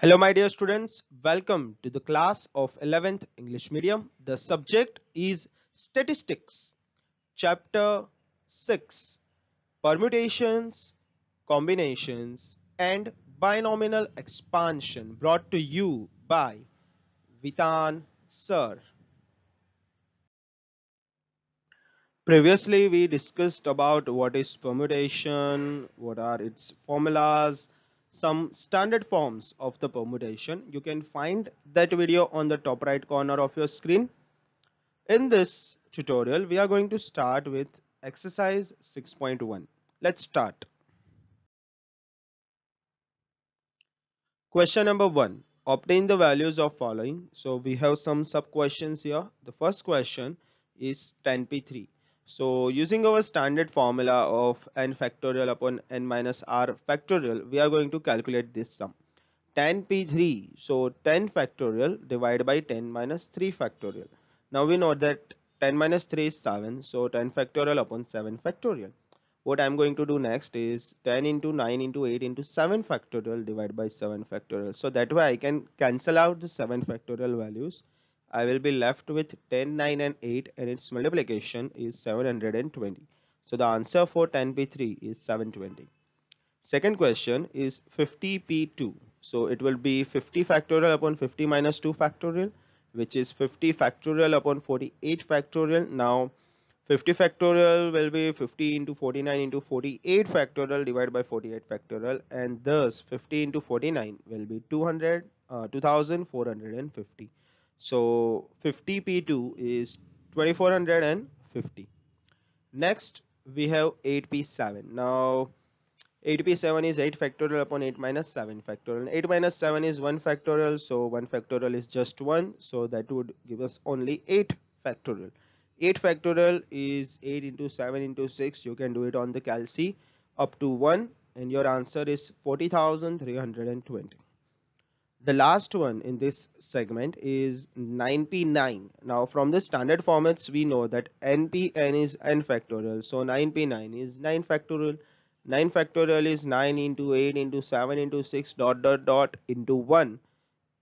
Hello my dear students, welcome to the class of 11th English medium. The subject is statistics, chapter 6, permutations, combinations and binomial expansion brought to you by Vitan Sir. Previously we discussed about what is permutation, what are its formulas, some standard forms of the permutation. You can find that video on the top right corner of your screen. In this tutorial, we are going to start with exercise 6.1. Let's start. Question number one, obtain the values of following. So we have some sub questions here. The first question is 10p3. So using our standard formula of n factorial upon n minus r factorial, we are going to calculate this sum. 10p3, so 10 factorial divided by 10 minus 3 factorial. Now we know that 10 minus 3 is 7, so 10 factorial upon 7 factorial. What I'm going to do next is 10 into 9 into 8 into 7 factorial divided by 7 factorial. So that way I can cancel out the 7 factorial values I will be left with 10, 9 and 8 and its multiplication is 720. So the answer for 10p3 is 720. Second question is 50p2. So it will be 50 factorial upon 50 minus 2 factorial which is 50 factorial upon 48 factorial. Now 50 factorial will be 50 into 49 into 48 factorial divided by 48 factorial and thus 50 into 49 will be 200 uh, 2450 so 50p2 is 2450. Next we have 8p7. Now 8p7 is 8 factorial upon 8 minus 7 factorial. 8 minus 7 is 1 factorial. So 1 factorial is just 1. So that would give us only 8 factorial. 8 factorial is 8 into 7 into 6. You can do it on the calci up to 1 and your answer is 40,320. The last one in this segment is 9p9. Now from the standard formats we know that npn is n factorial. So 9p9 is 9 factorial. 9 factorial is 9 into 8 into 7 into 6 dot dot dot into 1.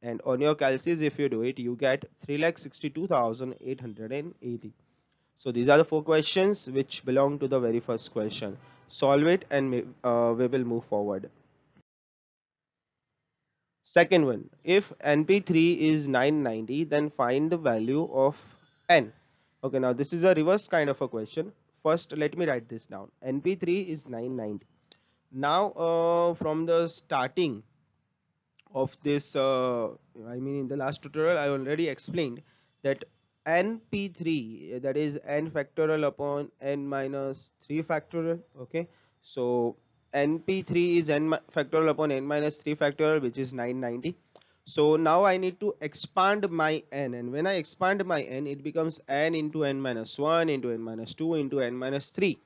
And on your calculators, if you do it you get 3,62,880. So these are the four questions which belong to the very first question. Solve it and uh, we will move forward. Second one, if NP3 is 990, then find the value of N. Okay, now this is a reverse kind of a question. First, let me write this down. NP3 is 990. Now, uh, from the starting of this, uh, I mean, in the last tutorial, I already explained that NP3, that is N factorial upon N minus 3 factorial. Okay, so np3 is n factorial upon n minus 3 factorial which is 990 so now I need to expand my n and when I expand my n it becomes n into n minus 1 into n minus 2 into n minus 3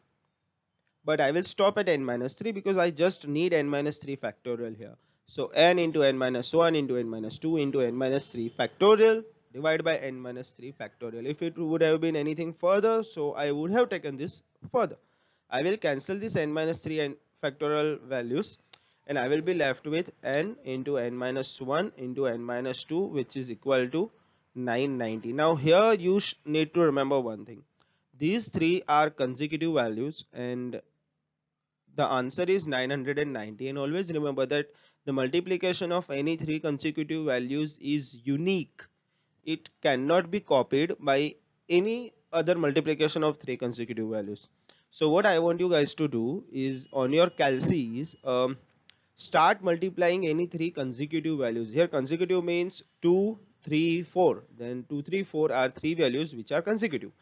but I will stop at n minus 3 because I just need n minus 3 factorial here so n into n minus 1 into n minus 2 into n minus 3 factorial divided by n minus 3 factorial if it would have been anything further so I would have taken this further I will cancel this n minus 3 and factorial values and I will be left with n into n minus 1 into n minus 2 which is equal to 990. Now here you need to remember one thing. These three are consecutive values and the answer is 990 and always remember that the multiplication of any three consecutive values is unique. It cannot be copied by any other multiplication of three consecutive values so what I want you guys to do is on your calces um, start multiplying any three consecutive values here consecutive means 2 3 4 then 2 3 4 are three values which are consecutive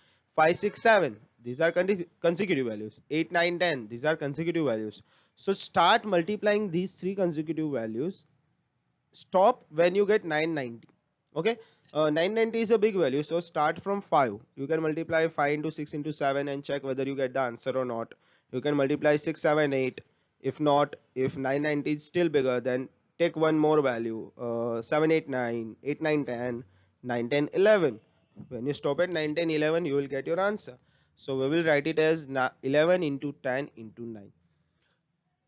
5 6 7 these are consecutive values 8 9 10 these are consecutive values so start multiplying these three consecutive values stop when you get 990 okay uh, 990 is a big value so start from 5 you can multiply 5 into 6 into 7 and check whether you get the answer or not you can multiply 6 7 8 if not if 990 is still bigger then take one more value uh, 7 8 9 8 9 10 9 10 11 when you stop at 9 10 11 you will get your answer so we will write it as 11 into 10 into 9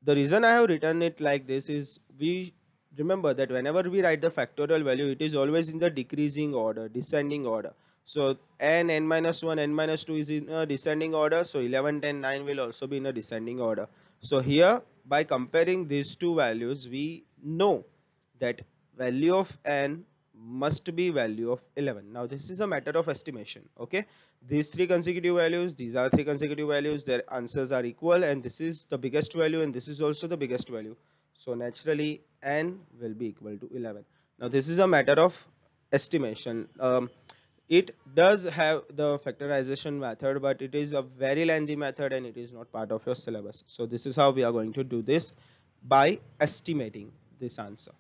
the reason i have written it like this is we remember that whenever we write the factorial value it is always in the decreasing order descending order so n n minus 1 n minus 2 is in a descending order so 11 10 9 will also be in a descending order so here by comparing these two values we know that value of n must be value of 11 now this is a matter of estimation okay these three consecutive values these are three consecutive values their answers are equal and this is the biggest value and this is also the biggest value so naturally n will be equal to 11 now this is a matter of estimation um, it does have the factorization method but it is a very lengthy method and it is not part of your syllabus so this is how we are going to do this by estimating this answer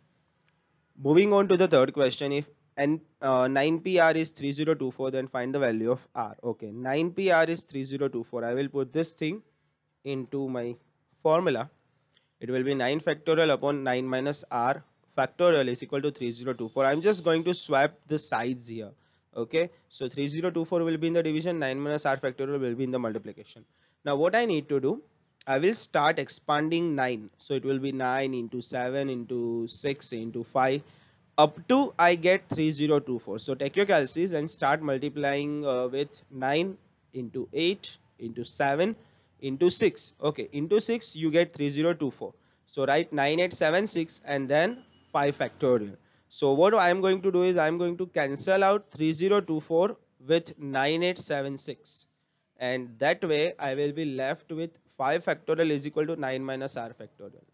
moving on to the third question if and uh, 9PR is 3024 then find the value of R okay 9PR is 3024 I will put this thing into my formula it will be 9 factorial upon 9 minus r factorial is equal to 3024 i'm just going to swap the sides here okay so 3024 will be in the division 9 minus r factorial will be in the multiplication now what i need to do i will start expanding 9 so it will be 9 into 7 into 6 into 5 up to i get 3024 so take your calcis and start multiplying uh, with 9 into 8 into 7 into 6 okay into 6 you get 3024 so write 9876 and then 5 factorial so what I'm going to do is I'm going to cancel out 3024 with 9876 and that way I will be left with 5 factorial is equal to 9 minus r factorial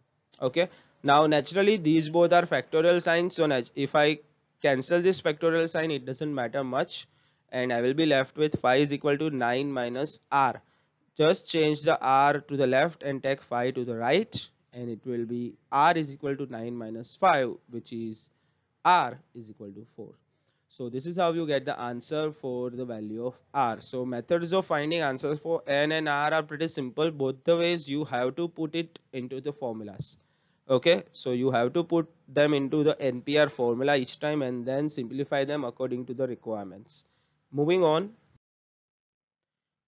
okay now naturally these both are factorial signs so if I cancel this factorial sign it doesn't matter much and I will be left with 5 is equal to 9 minus r just change the r to the left and take phi to the right and it will be r is equal to 9 minus 5 which is r is equal to 4 so this is how you get the answer for the value of r so methods of finding answers for n and r are pretty simple both the ways you have to put it into the formulas okay so you have to put them into the npr formula each time and then simplify them according to the requirements moving on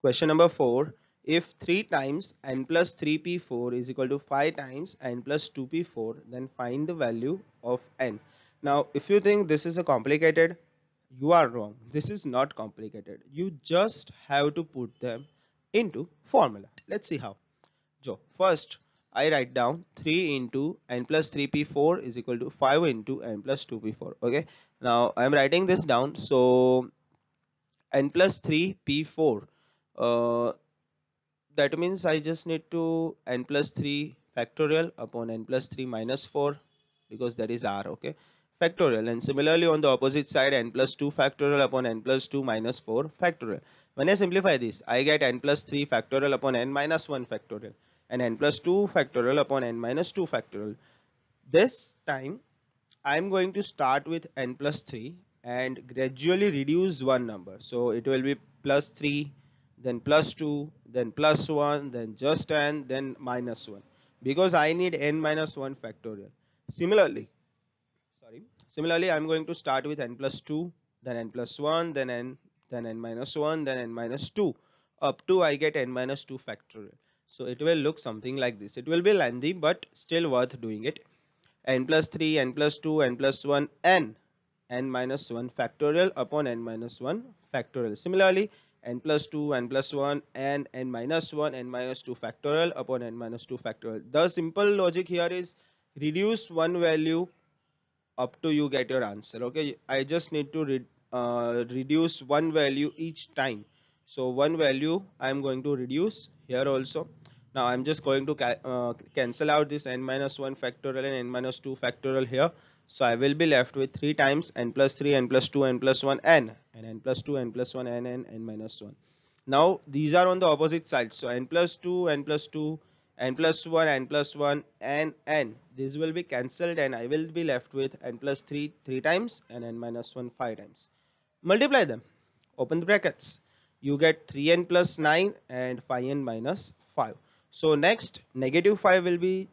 question number 4 if 3 times n plus 3p4 is equal to 5 times n plus 2p4 then find the value of n. Now if you think this is a complicated you are wrong. This is not complicated. You just have to put them into formula. Let's see how. So first I write down 3 into n plus 3p4 is equal to 5 into n plus 2p4 okay now I'm writing this down so n plus 3p4 uh, that means I just need to n plus 3 factorial upon n plus 3 minus 4 because that is r okay factorial and similarly on the opposite side n plus 2 factorial upon n plus 2 minus 4 factorial when I simplify this I get n plus 3 factorial upon n minus 1 factorial and n plus 2 factorial upon n minus 2 factorial this time I'm going to start with n plus 3 and gradually reduce one number so it will be plus 3 then plus 2 then plus 1 then just n then minus 1 because I need n minus 1 factorial similarly sorry similarly I'm going to start with n plus 2 then n plus 1 then n then n minus 1 then n minus 2 up to I get n minus 2 factorial so it will look something like this it will be lengthy but still worth doing it n plus 3 n plus 2 n plus 1 n n minus 1 factorial upon n minus 1 factorial similarly n plus 2 n plus 1 and n minus 1 n minus 2 factorial upon n minus 2 factorial the simple logic here is reduce one value up to you get your answer okay i just need to re uh, reduce one value each time so one value i'm going to reduce here also now i'm just going to ca uh, cancel out this n minus 1 factorial and n minus 2 factorial here so I will be left with 3 times n plus 3, n plus 2, n plus 1, n, and n plus 2, n plus 1, n, n, n minus 1. Now these are on the opposite sides. So n plus 2, n plus 2, n plus 1, n plus 1, n, n. These will be cancelled and I will be left with n plus 3 3 times and n minus 1 5 times. Multiply them. Open the brackets. You get 3n plus 9 and 5n minus 5. So next negative 5 will be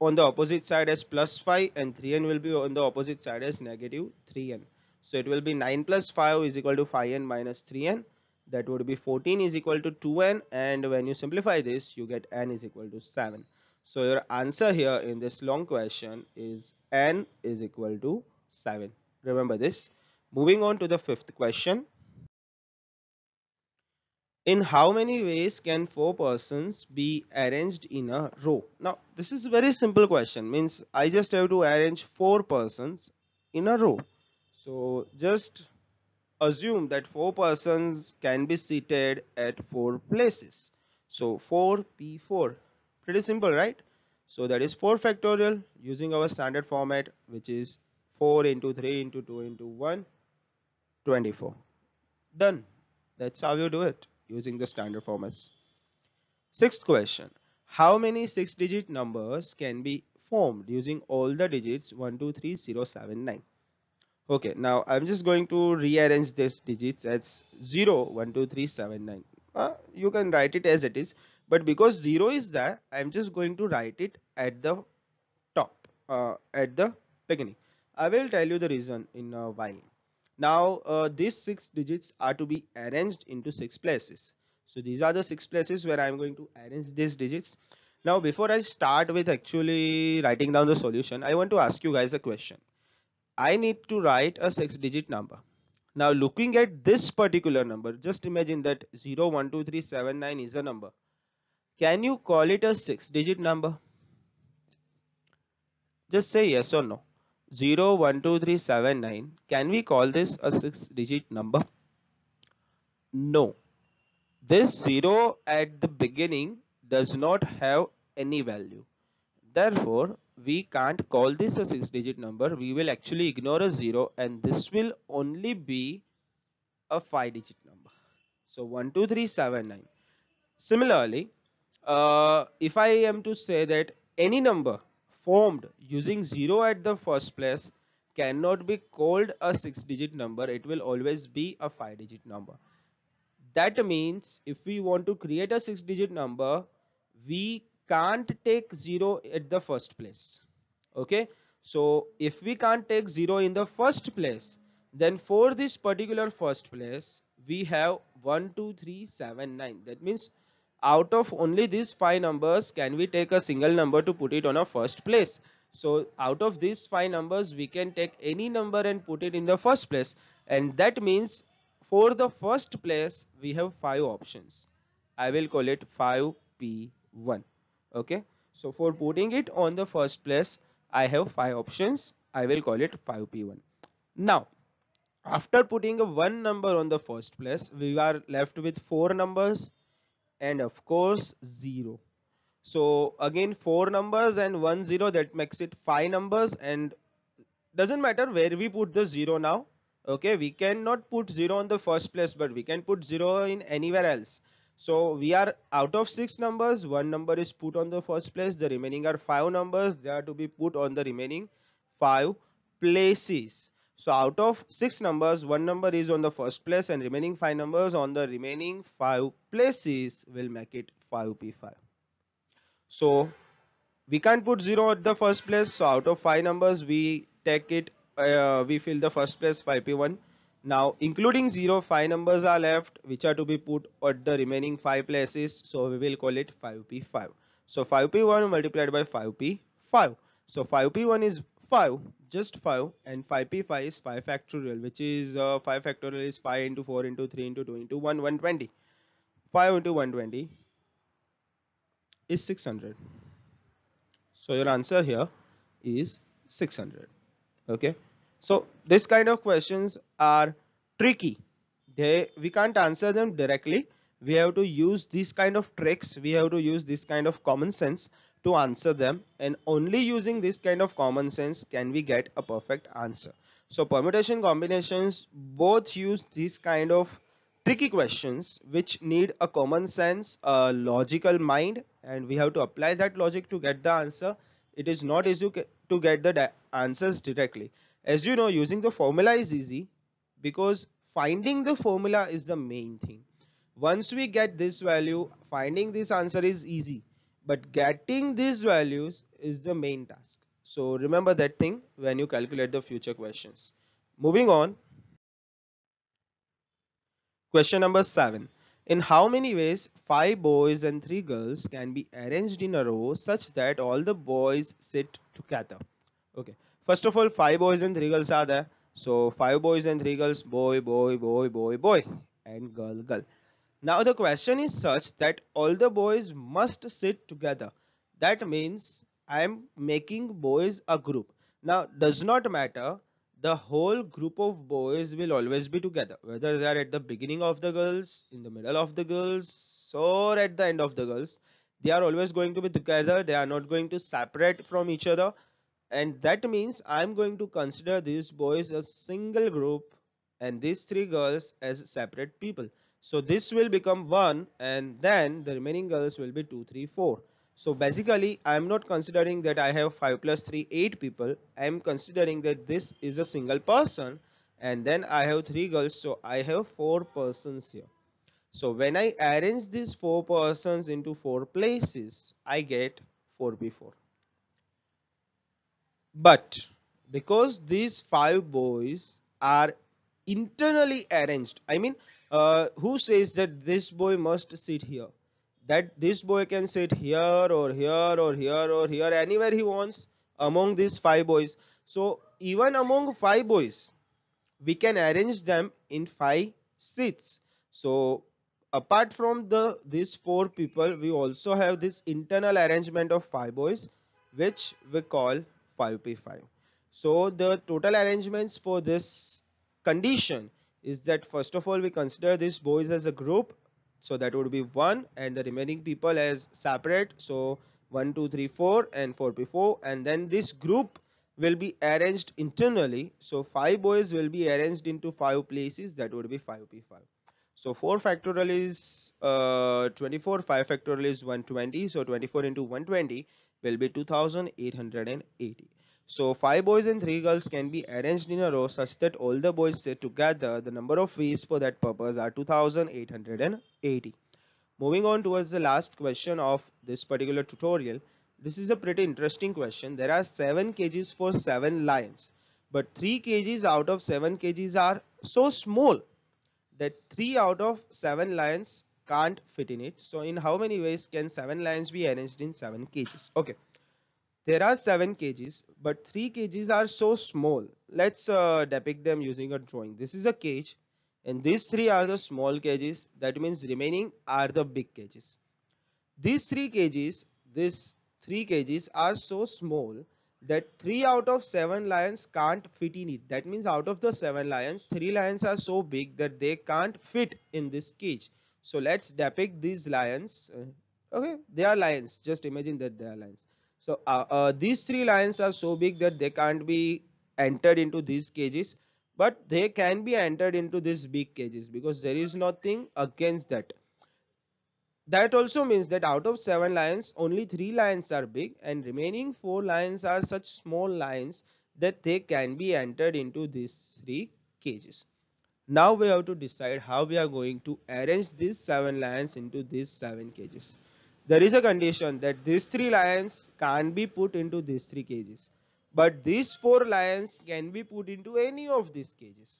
on the opposite side as plus 5 and 3n will be on the opposite side as negative 3n. So it will be 9 plus 5 is equal to 5n minus 3n that would be 14 is equal to 2n and when you simplify this you get n is equal to 7. So your answer here in this long question is n is equal to 7. Remember this. Moving on to the fifth question in how many ways can four persons be arranged in a row now this is a very simple question means i just have to arrange four persons in a row so just assume that four persons can be seated at four places so 4 p4 pretty simple right so that is 4 factorial using our standard format which is 4 into 3 into 2 into 1 24 done that's how you do it using the standard formats. Sixth question. How many six-digit numbers can be formed using all the digits 1, 2, 3, 0, 7, 9? Okay, now I'm just going to rearrange these digits as 0, 1, 2, 3, 7, 9. Uh, you can write it as it is, but because 0 is there, I'm just going to write it at the top, uh, at the beginning. I will tell you the reason in a while. Now uh, these six digits are to be arranged into six places. So these are the six places where I'm going to arrange these digits. Now before I start with actually writing down the solution, I want to ask you guys a question. I need to write a six digit number. Now looking at this particular number, just imagine that 012379 is a number. Can you call it a six digit number? Just say yes or no. 012379, can we call this a six digit number? No. This 0 at the beginning does not have any value. Therefore, we can't call this a six digit number. We will actually ignore a 0 and this will only be a five digit number. So 12379. Similarly, uh, if I am to say that any number formed using 0 at the first place cannot be called a 6 digit number it will always be a 5 digit number that means if we want to create a 6 digit number we can't take 0 at the first place okay so if we can't take 0 in the first place then for this particular first place we have one, two, three, seven, nine. that means out of only these five numbers can we take a single number to put it on a first place so out of these five numbers we can take any number and put it in the first place and that means for the first place we have five options i will call it 5p1 okay so for putting it on the first place i have five options i will call it 5p1 now after putting a one number on the first place we are left with four numbers and of course 0 so again four numbers and one zero that makes it five numbers and doesn't matter where we put the zero now okay we cannot put zero on the first place but we can put zero in anywhere else so we are out of six numbers one number is put on the first place the remaining are five numbers they are to be put on the remaining five places so out of six numbers, one number is on the first place and remaining five numbers on the remaining five places will make it 5p5. So we can't put zero at the first place. So out of five numbers, we take it, uh, we fill the first place 5p1. Now including zero, five numbers are left which are to be put at the remaining five places. So we will call it 5p5. So 5p1 multiplied by 5p5. So 5p1 is 5 just 5 and 5p5 is 5 factorial which is uh, 5 factorial is 5 into 4 into 3 into 2 into 1 120 5 into 120 is 600 so your answer here is 600 okay so this kind of questions are tricky they we can't answer them directly we have to use these kind of tricks we have to use this kind of common sense to answer them and only using this kind of common sense can we get a perfect answer so permutation combinations both use these kind of tricky questions which need a common sense a logical mind and we have to apply that logic to get the answer it is not easy to get the answers directly as you know using the formula is easy because finding the formula is the main thing once we get this value, finding this answer is easy. But getting these values is the main task. So remember that thing when you calculate the future questions. Moving on. Question number 7. In how many ways 5 boys and 3 girls can be arranged in a row such that all the boys sit together? Okay. First of all, 5 boys and 3 girls are there. So 5 boys and 3 girls, boy, boy, boy, boy, boy and girl, girl. Now the question is such that all the boys must sit together. That means I am making boys a group. Now does not matter the whole group of boys will always be together whether they are at the beginning of the girls in the middle of the girls or at the end of the girls they are always going to be together they are not going to separate from each other and that means i'm going to consider these boys a single group and these three girls as separate people so this will become 1 and then the remaining girls will be 2, 3, 4. So basically I am not considering that I have 5 plus 3, 8 people. I am considering that this is a single person and then I have 3 girls so I have 4 persons here. So when I arrange these 4 persons into 4 places I get 4 before. 4 But because these 5 boys are internally arranged I mean uh, who says that this boy must sit here that this boy can sit here or here or here or here anywhere he wants among these five boys so even among five boys we can arrange them in five seats so apart from the these four people we also have this internal arrangement of five boys which we call 5p5 so the total arrangements for this condition is that first of all we consider these boys as a group so that would be 1 and the remaining people as separate so 1 2 3 4 and 4 before and then this group will be arranged internally so 5 boys will be arranged into 5 places that would be 5p5 so 4 factorial is uh, 24 5 factorial is 120 so 24 into 120 will be 2880 so 5 boys and 3 girls can be arranged in a row such that all the boys sit together. The number of ways for that purpose are 2880. Moving on towards the last question of this particular tutorial. This is a pretty interesting question. There are 7 cages for 7 lions. But 3 cages out of 7 cages are so small that 3 out of 7 lions can't fit in it. So in how many ways can 7 lions be arranged in 7 cages? Okay. There are 7 cages, but 3 cages are so small. Let's uh, depict them using a drawing. This is a cage and these 3 are the small cages. That means remaining are the big cages. These 3 cages, these 3 cages are so small that 3 out of 7 lions can't fit in it. That means out of the 7 lions, 3 lions are so big that they can't fit in this cage. So let's depict these lions. Uh, okay, they are lions. Just imagine that they are lions so uh, uh, these three lions are so big that they can't be entered into these cages but they can be entered into these big cages because there is nothing against that that also means that out of seven lions only three lions are big and remaining four lions are such small lions that they can be entered into these three cages now we have to decide how we are going to arrange these seven lions into these seven cages there is a condition that these three lions can't be put into these three cages but these four lions can be put into any of these cages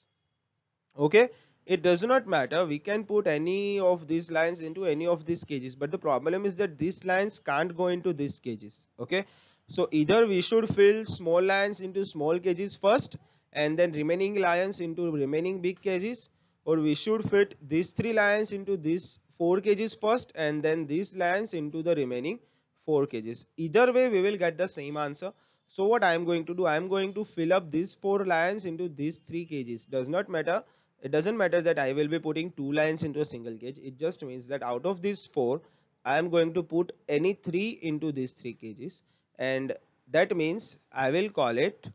okay it does not matter we can put any of these lions into any of these cages but the problem is that these lions can't go into these cages okay so either we should fill small lions into small cages first and then remaining lions into remaining big cages or we should fit these three lions into these four cages first and then these lions into the remaining four cages either way we will get the same answer so what i am going to do i am going to fill up these four lions into these three cages does not matter it doesn't matter that i will be putting two lions into a single cage it just means that out of these four i am going to put any three into these three cages and that means i will call it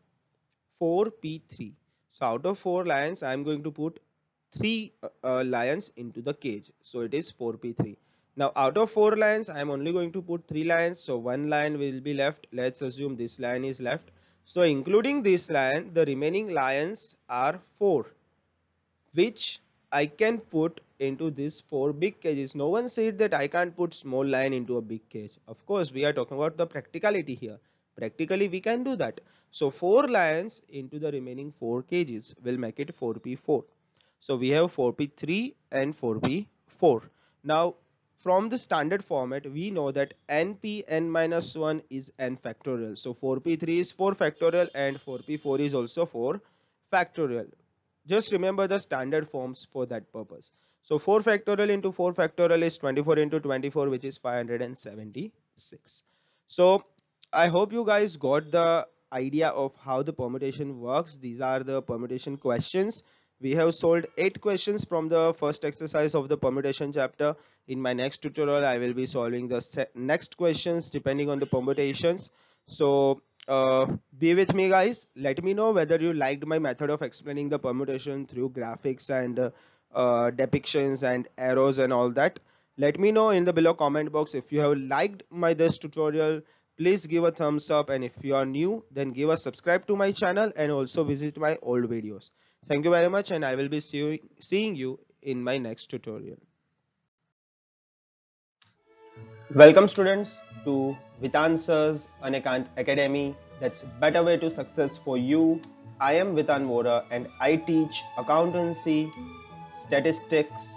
4p3 so out of four lions i am going to put three uh, uh, lions into the cage. So it is 4p3. Now out of four lions, I am only going to put three lions. So one lion will be left. Let's assume this lion is left. So including this lion, the remaining lions are four, which I can put into this four big cages. No one said that I can't put small lion into a big cage. Of course, we are talking about the practicality here. Practically, we can do that. So four lions into the remaining four cages will make it 4p4. So we have 4p3 and 4p4. Now from the standard format we know that np n minus 1 is n factorial so 4p3 is 4 factorial and 4p4 is also 4 factorial just remember the standard forms for that purpose so 4 factorial into 4 factorial is 24 into 24 which is 576 so i hope you guys got the idea of how the permutation works these are the permutation questions we have solved 8 questions from the first exercise of the permutation chapter. In my next tutorial, I will be solving the next questions depending on the permutations. So uh, be with me guys. Let me know whether you liked my method of explaining the permutation through graphics and uh, uh, depictions and arrows and all that. Let me know in the below comment box if you have liked my this tutorial please give a thumbs up and if you are new then give a subscribe to my channel and also visit my old videos thank you very much and i will be see seeing you in my next tutorial welcome students to with answers anekant academy that's better way to success for you i am vitan vora and i teach accountancy statistics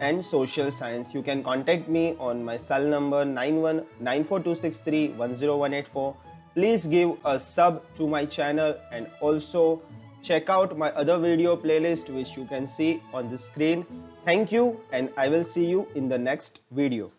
and social science. You can contact me on my cell number 919426310184. Please give a sub to my channel and also check out my other video playlist which you can see on the screen. Thank you and I will see you in the next video.